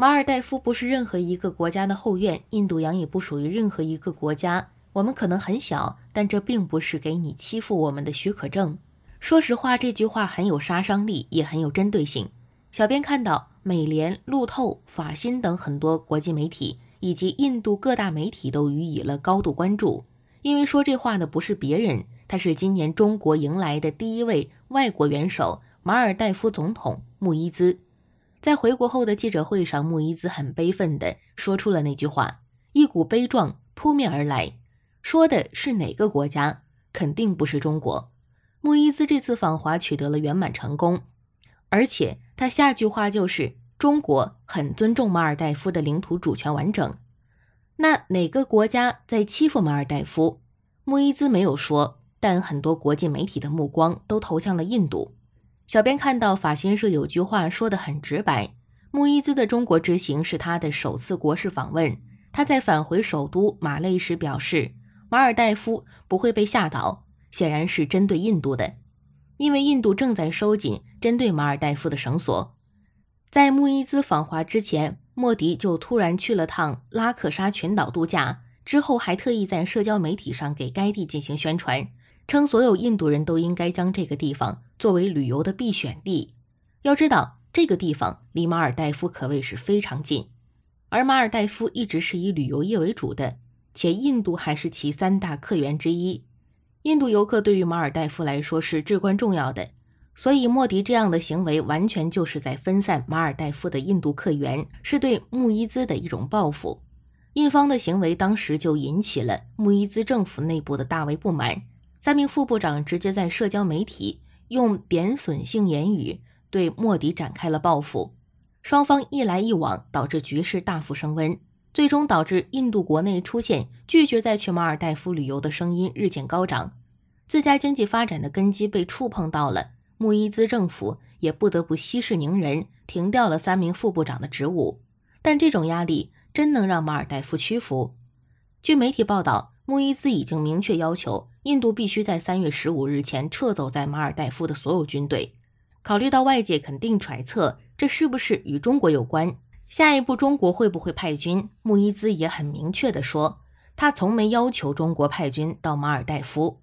马尔代夫不是任何一个国家的后院，印度洋也不属于任何一个国家。我们可能很小，但这并不是给你欺负我们的许可证。说实话，这句话很有杀伤力，也很有针对性。小编看到，美联、路透、法新等很多国际媒体以及印度各大媒体都予以了高度关注，因为说这话的不是别人，他是今年中国迎来的第一位外国元首——马尔代夫总统穆伊兹。在回国后的记者会上，穆伊兹很悲愤地说出了那句话，一股悲壮扑面而来。说的是哪个国家？肯定不是中国。穆伊兹这次访华取得了圆满成功，而且他下句话就是中国很尊重马尔代夫的领土主权完整。那哪个国家在欺负马尔代夫？穆伊兹没有说，但很多国际媒体的目光都投向了印度。小编看到法新社有句话说得很直白：穆伊兹的中国之行是他的首次国事访问。他在返回首都马累时表示，马尔代夫不会被吓倒，显然是针对印度的，因为印度正在收紧针对马尔代夫的绳索。在穆伊兹访华之前，莫迪就突然去了趟拉克沙群岛度假，之后还特意在社交媒体上给该地进行宣传。称所有印度人都应该将这个地方作为旅游的必选地。要知道，这个地方离马尔代夫可谓是非常近，而马尔代夫一直是以旅游业为主的，且印度还是其三大客源之一。印度游客对于马尔代夫来说是至关重要的，所以莫迪这样的行为完全就是在分散马尔代夫的印度客源，是对穆伊兹的一种报复。印方的行为当时就引起了穆伊兹政府内部的大为不满。三名副部长直接在社交媒体用贬损性言语对莫迪展开了报复，双方一来一往，导致局势大幅升温，最终导致印度国内出现拒绝再去马尔代夫旅游的声音日渐高涨，自家经济发展的根基被触碰到了，穆伊兹政府也不得不息事宁人，停掉了三名副部长的职务。但这种压力真能让马尔代夫屈服？据媒体报道。穆伊兹已经明确要求，印度必须在三月十五日前撤走在马尔代夫的所有军队。考虑到外界肯定揣测这是不是与中国有关，下一步中国会不会派军？穆伊兹也很明确的说，他从没要求中国派军到马尔代夫。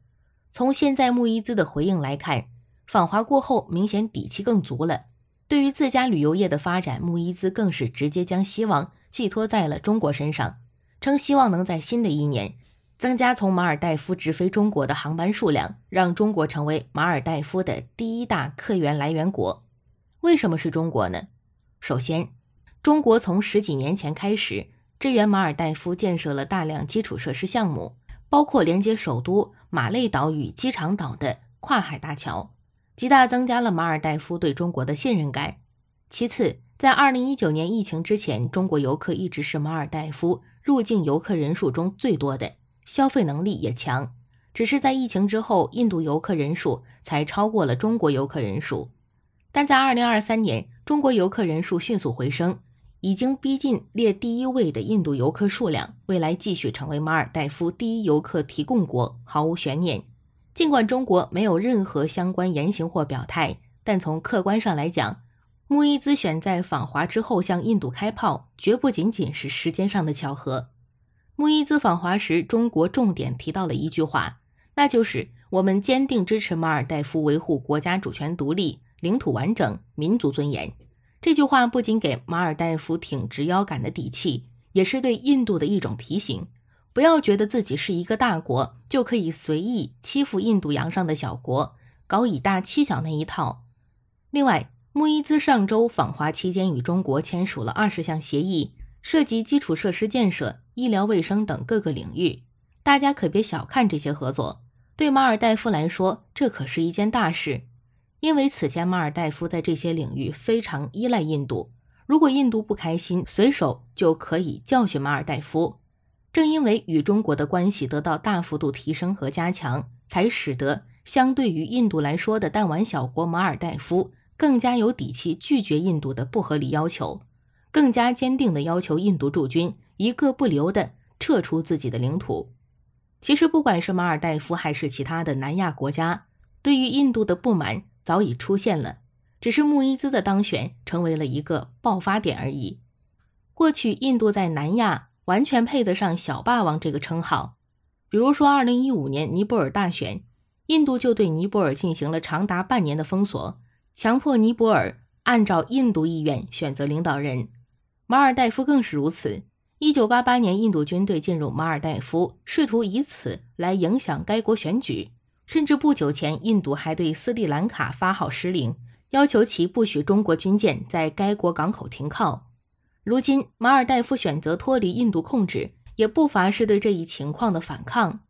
从现在穆伊兹的回应来看，访华过后明显底气更足了。对于自家旅游业的发展，穆伊兹更是直接将希望寄托在了中国身上，称希望能在新的一年。增加从马尔代夫直飞中国的航班数量，让中国成为马尔代夫的第一大客源来源国。为什么是中国呢？首先，中国从十几年前开始支援马尔代夫建设了大量基础设施项目，包括连接首都马累岛与机场岛的跨海大桥，极大增加了马尔代夫对中国的信任感。其次，在二零一九年疫情之前，中国游客一直是马尔代夫入境游客人数中最多的。消费能力也强，只是在疫情之后，印度游客人数才超过了中国游客人数。但在二零二三年，中国游客人数迅速回升，已经逼近列第一位的印度游客数量。未来继续成为马尔代夫第一游客提供国毫无悬念。尽管中国没有任何相关言行或表态，但从客观上来讲，穆伊兹选在访华之后向印度开炮，绝不仅仅是时间上的巧合。穆伊兹访华时，中国重点提到了一句话，那就是“我们坚定支持马尔代夫维护国家主权、独立、领土完整、民族尊严”。这句话不仅给马尔代夫挺直腰杆的底气，也是对印度的一种提醒：不要觉得自己是一个大国就可以随意欺负印度洋上的小国，搞以大欺小那一套。另外，穆伊兹上周访华期间与中国签署了二十项协议，涉及基础设施建设。医疗卫生等各个领域，大家可别小看这些合作。对马尔代夫来说，这可是一件大事，因为此前马尔代夫在这些领域非常依赖印度，如果印度不开心，随手就可以教训马尔代夫。正因为与中国的关系得到大幅度提升和加强，才使得相对于印度来说的弹丸小国马尔代夫更加有底气拒绝印度的不合理要求，更加坚定地要求印度驻军。一个不留地撤出自己的领土。其实，不管是马尔代夫还是其他的南亚国家，对于印度的不满早已出现了，只是穆伊兹的当选成为了一个爆发点而已。过去，印度在南亚完全配得上“小霸王”这个称号。比如说，二零一五年尼泊尔大选，印度就对尼泊尔进行了长达半年的封锁，强迫尼泊尔按照印度意愿选择领导人。马尔代夫更是如此。一九八八年，印度军队进入马尔代夫，试图以此来影响该国选举。甚至不久前，印度还对斯里兰卡发号施令，要求其不许中国军舰在该国港口停靠。如今，马尔代夫选择脱离印度控制，也不乏是对这一情况的反抗。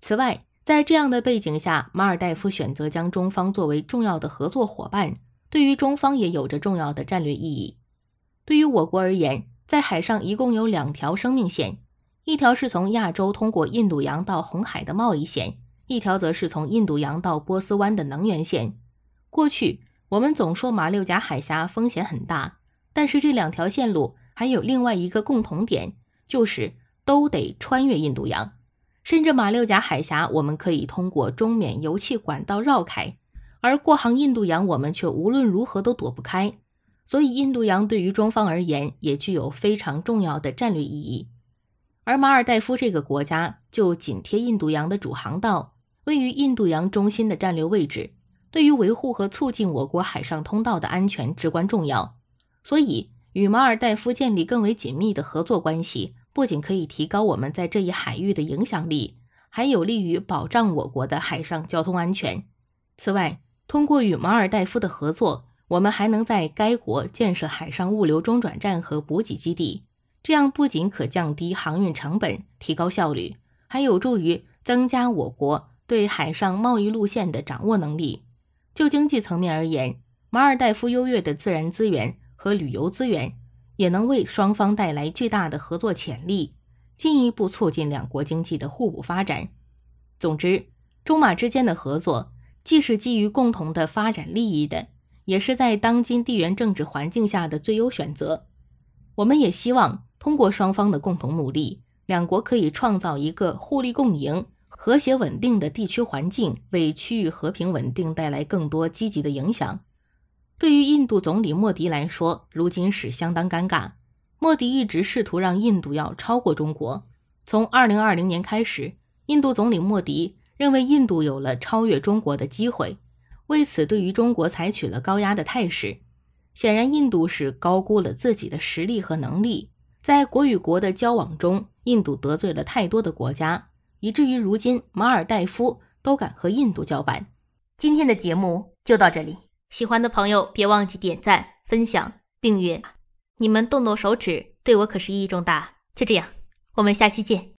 此外，在这样的背景下，马尔代夫选择将中方作为重要的合作伙伴，对于中方也有着重要的战略意义。对于我国而言，在海上一共有两条生命线，一条是从亚洲通过印度洋到红海的贸易线，一条则是从印度洋到波斯湾的能源线。过去我们总说马六甲海峡风险很大，但是这两条线路还有另外一个共同点，就是都得穿越印度洋。甚至马六甲海峡，我们可以通过中缅油气管道绕开，而过航印度洋，我们却无论如何都躲不开。所以，印度洋对于中方而言也具有非常重要的战略意义。而马尔代夫这个国家就紧贴印度洋的主航道，位于印度洋中心的战略位置，对于维护和促进我国海上通道的安全至关重要。所以，与马尔代夫建立更为紧密的合作关系，不仅可以提高我们在这一海域的影响力，还有利于保障我国的海上交通安全。此外，通过与马尔代夫的合作，我们还能在该国建设海上物流中转站和补给基地，这样不仅可降低航运成本、提高效率，还有助于增加我国对海上贸易路线的掌握能力。就经济层面而言，马尔代夫优越的自然资源和旅游资源，也能为双方带来巨大的合作潜力，进一步促进两国经济的互补发展。总之，中马之间的合作既是基于共同的发展利益的。也是在当今地缘政治环境下的最优选择。我们也希望通过双方的共同努力，两国可以创造一个互利共赢、和谐稳定的地区环境，为区域和平稳定带来更多积极的影响。对于印度总理莫迪来说，如今是相当尴尬。莫迪一直试图让印度要超过中国。从2020年开始，印度总理莫迪认为印度有了超越中国的机会。为此，对于中国采取了高压的态势。显然，印度是高估了自己的实力和能力。在国与国的交往中，印度得罪了太多的国家，以至于如今马尔代夫都敢和印度叫板。今天的节目就到这里，喜欢的朋友别忘记点赞、分享、订阅。你们动动手指，对我可是意义重大。就这样，我们下期见。